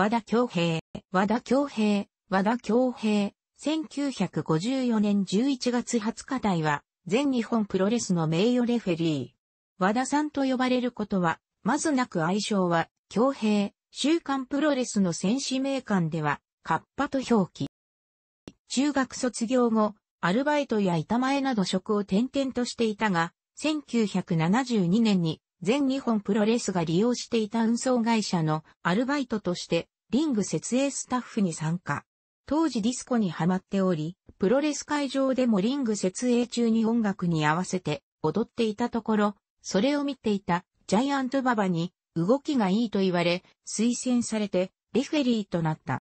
和田京平、和田京平、和田京平、1954年11月20日台は、全日本プロレスの名誉レフェリー。和田さんと呼ばれることは、まずなく愛称は、京平、週刊プロレスの戦士名館では、カッパと表記。中学卒業後、アルバイトや板前など職を転々としていたが、1972年に全日本プロレスが利用していた運送会社のアルバイトとしてリング設営スタッフに参加。当時ディスコにハマっており、プロレス会場でもリング設営中に音楽に合わせて踊っていたところ、それを見ていたジャイアントババに動きがいいと言われ、推薦されてレフェリーとなった。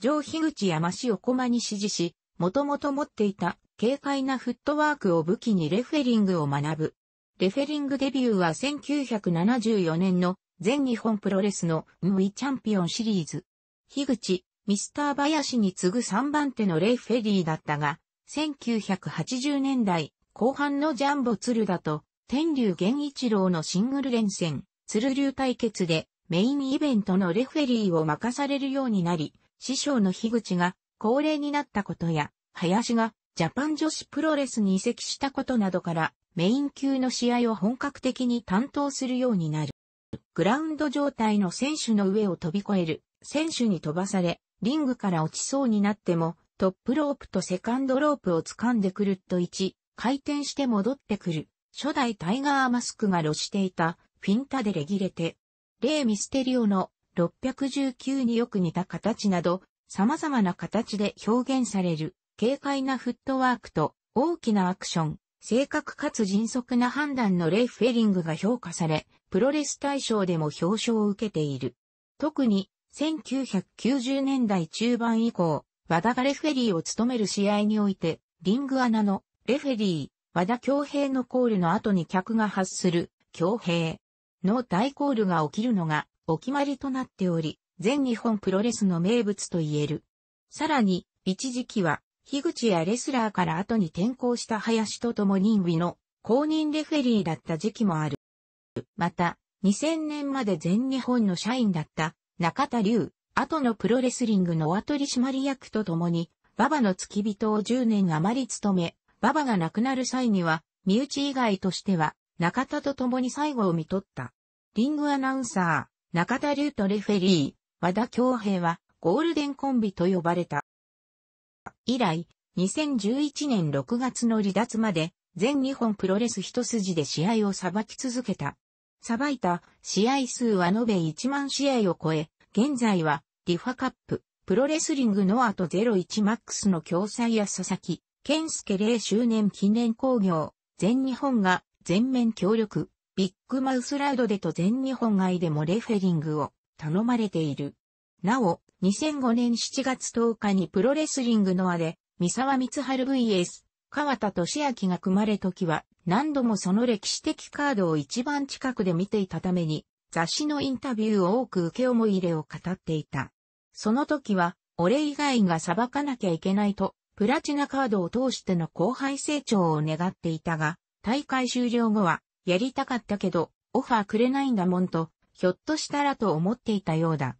上樋口山氏を駒に指示し、もともと持っていた軽快なフットワークを武器にレフェリングを学ぶ。レフェリングデビューは1974年の全日本プロレスのムイチャンピオンシリーズ。樋口、ミスター林に次ぐ3番手のレフェリーだったが、1980年代後半のジャンボ鶴だと、天竜源一郎のシングル連戦、鶴竜対決でメインイベントのレフェリーを任されるようになり、師匠の樋口が高齢になったことや、林がジャパン女子プロレスに移籍したことなどから、メイン級の試合を本格的に担当するようになる。グラウンド状態の選手の上を飛び越える、選手に飛ばされ、リングから落ちそうになっても、トップロープとセカンドロープを掴んでくると1、回転して戻ってくる。初代タイガーマスクが露していた、フィンタでレギレテ。レイ・ミステリオの619によく似た形など、様々な形で表現される、軽快なフットワークと大きなアクション、正確かつ迅速な判断のレイ・フェリングが評価され、プロレス大賞でも表彰を受けている。特に、1990年代中盤以降、和田がレフェリーを務める試合において、リング穴のレフェリー、和田京平のコールの後に客が発する京平の大コールが起きるのがお決まりとなっており、全日本プロレスの名物と言える。さらに、一時期は樋口やレスラーから後に転向した林と共にウの公認レフェリーだった時期もある。また、2000年まで全日本の社員だった中田龍、後のプロレスリングの後取締役と共に、馬場の付き人を10年余り務め、馬場が亡くなる際には、身内以外としては、中田と共に最後を見取った。リングアナウンサー、中田龍とレフェリー、和田京平は、ゴールデンコンビと呼ばれた。以来、2011年6月の離脱まで、全日本プロレス一筋で試合を裁き続けた。裁いた試合数は延べ1万試合を超え、現在は、リファカップ、プロレスリングノアと01マックスの共催や佐々木、健介0周年記念工業、全日本が全面協力、ビッグマウスラウドでと全日本外でもレフェリングを頼まれている。なお、2005年7月10日にプロレスリングのあで、三沢光春 VS、川田俊明が組まれ時は、何度もその歴史的カードを一番近くで見ていたために、雑誌のインタビューを多く受け思い入れを語っていた。その時は、俺以外が裁かなきゃいけないと、プラチナカードを通しての後輩成長を願っていたが、大会終了後は、やりたかったけど、オファーくれないんだもんと、ひょっとしたらと思っていたようだ。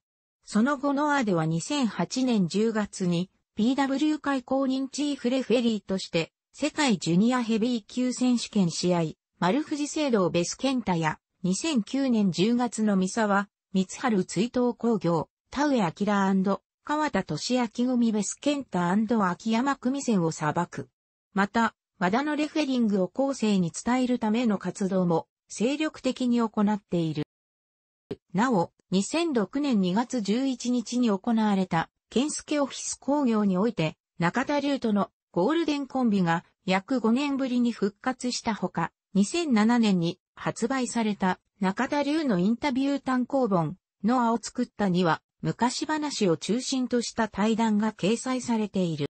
その後ノアでは2008年10月に PW 界公認チーフレフェリーとして世界ジュニアヘビー級選手権試合丸藤聖堂ベスケンタや2009年10月の三沢、三春追悼工業、田上明川田俊明組ベスケンタ秋山組戦を裁く。また、和田のレフェリングを後世に伝えるための活動も精力的に行っている。なお、2006年2月11日に行われた、ケンスケオフィス工業において、中田龍とのゴールデンコンビが約5年ぶりに復活したほか、2007年に発売された中田龍のインタビュー単行本、ノアを作ったには、昔話を中心とした対談が掲載されている。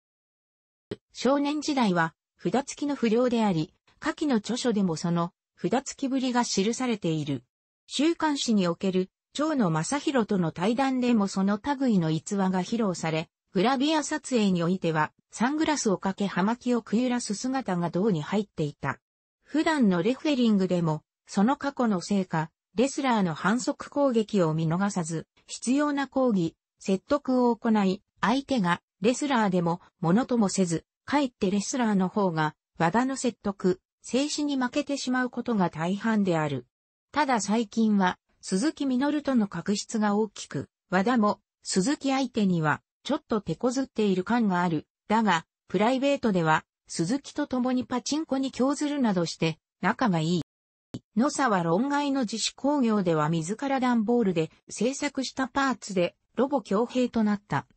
少年時代は、札付きの不良であり、下記の著書でもその、札付きぶりが記されている。週刊誌における、蝶野正宏との対談でもその類の逸話が披露され、グラビア撮影においては、サングラスをかけ葉巻をくゆらす姿が胴に入っていた。普段のレフェリングでも、その過去のせいか、レスラーの反則攻撃を見逃さず、必要な抗議、説得を行い、相手がレスラーでもものともせず、かえってレスラーの方が、和田の説得、静止に負けてしまうことが大半である。ただ最近は、鈴木みのるとの確執が大きく、和田も、鈴木相手には、ちょっと手こずっている感がある。だが、プライベートでは、鈴木と共にパチンコに興ずるなどして、仲がいい。野沢論外の自主工業では自ら段ボールで制作したパーツでロボ強兵となった。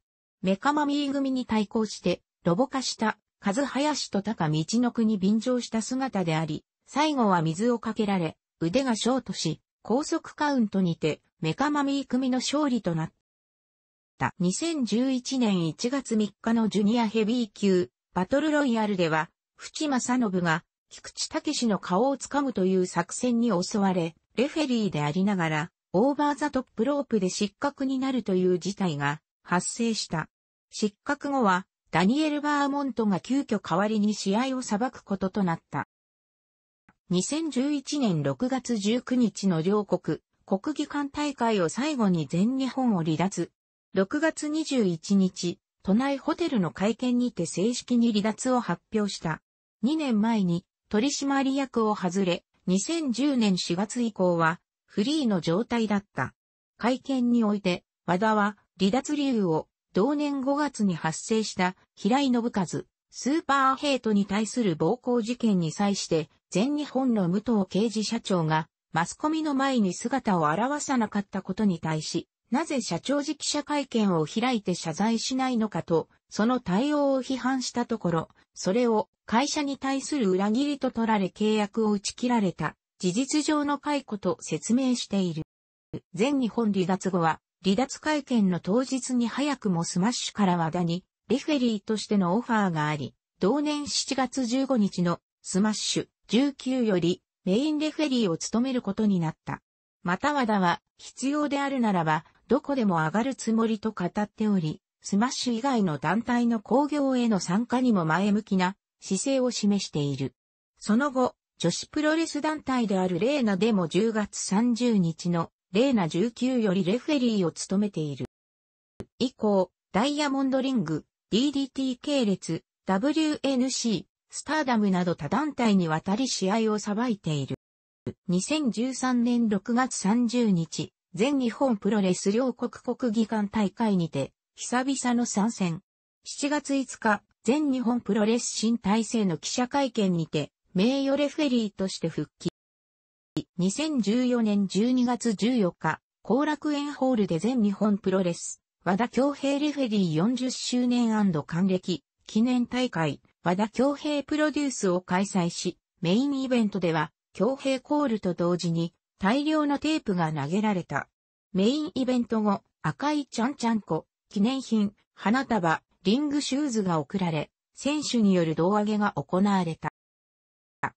メカマミー組に対抗してロボ化したヤ林と高道の国便乗した姿であり、最後は水をかけられ、腕がショートし、高速カウントにて、メカマミー組の勝利となった。2011年1月3日のジュニアヘビー級、バトルロイヤルでは、淵正信が、菊池武の顔をつかむという作戦に襲われ、レフェリーでありながら、オーバーザトップロープで失格になるという事態が発生した。失格後は、ダニエル・バーモントが急遽代わりに試合を裁くこととなった。2011年6月19日の両国、国技館大会を最後に全日本を離脱。6月21日、都内ホテルの会見にて正式に離脱を発表した。2年前に取締役を外れ、2010年4月以降はフリーの状態だった。会見において、和田は離脱理由を同年5月に発生した平井信和、スーパーヘイトに対する暴行事件に際して全日本の武藤刑事社長がマスコミの前に姿を現さなかったことに対し、なぜ社長時記者会見を開いて謝罪しないのかと、その対応を批判したところ、それを会社に対する裏切りと取られ契約を打ち切られた、事実上の解雇と説明している。全日本離脱後は、離脱会見の当日に早くもスマッシュから和田に、レフェリーとしてのオファーがあり、同年7月15日のスマッシュ19よりメインレフェリーを務めることになった。また和田は必要であるならばどこでも上がるつもりと語っており、スマッシュ以外の団体の興行への参加にも前向きな姿勢を示している。その後、女子プロレス団体であるレーナでも10月30日のレーナ19よりレフェリーを務めている。以降、ダイヤモンドリング、DDT 系列、WNC、スターダムなど多団体にわたり試合をさばいている。2013年6月30日、全日本プロレス両国国技館大会にて、久々の参戦。7月5日、全日本プロレス新体制の記者会見にて、名誉レフェリーとして復帰。2014年12月14日、後楽園ホールで全日本プロレス和田京平レフェリー40周年還暦記念大会和田京平プロデュースを開催し、メインイベントでは京平コールと同時に大量のテープが投げられた。メインイベント後、赤いちゃんちゃんこ、記念品、花束、リングシューズが贈られ、選手による胴上げが行われた。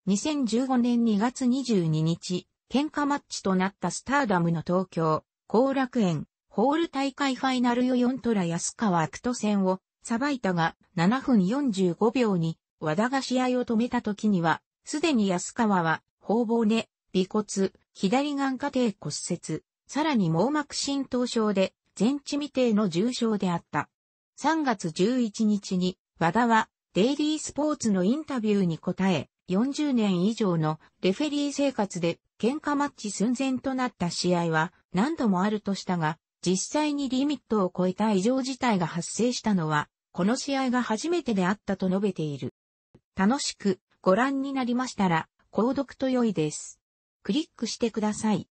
2015年2月22日、喧嘩マッチとなったスターダムの東京、後楽園、ホール大会ファイナル4トラ安川クト戦をさばいたが7分45秒に和田が試合を止めた時には、すでに安川は、頬骨、尾骨、左眼下底骨折、さらに網膜浸透症で、全治未定の重症であった。3月11日に、和田は、デイリースポーツのインタビューに答え、40年以上のレフェリー生活で喧嘩マッチ寸前となった試合は何度もあるとしたが、実際にリミットを超えた異常事態が発生したのは、この試合が初めてであったと述べている。楽しくご覧になりましたら、購読と良いです。クリックしてください。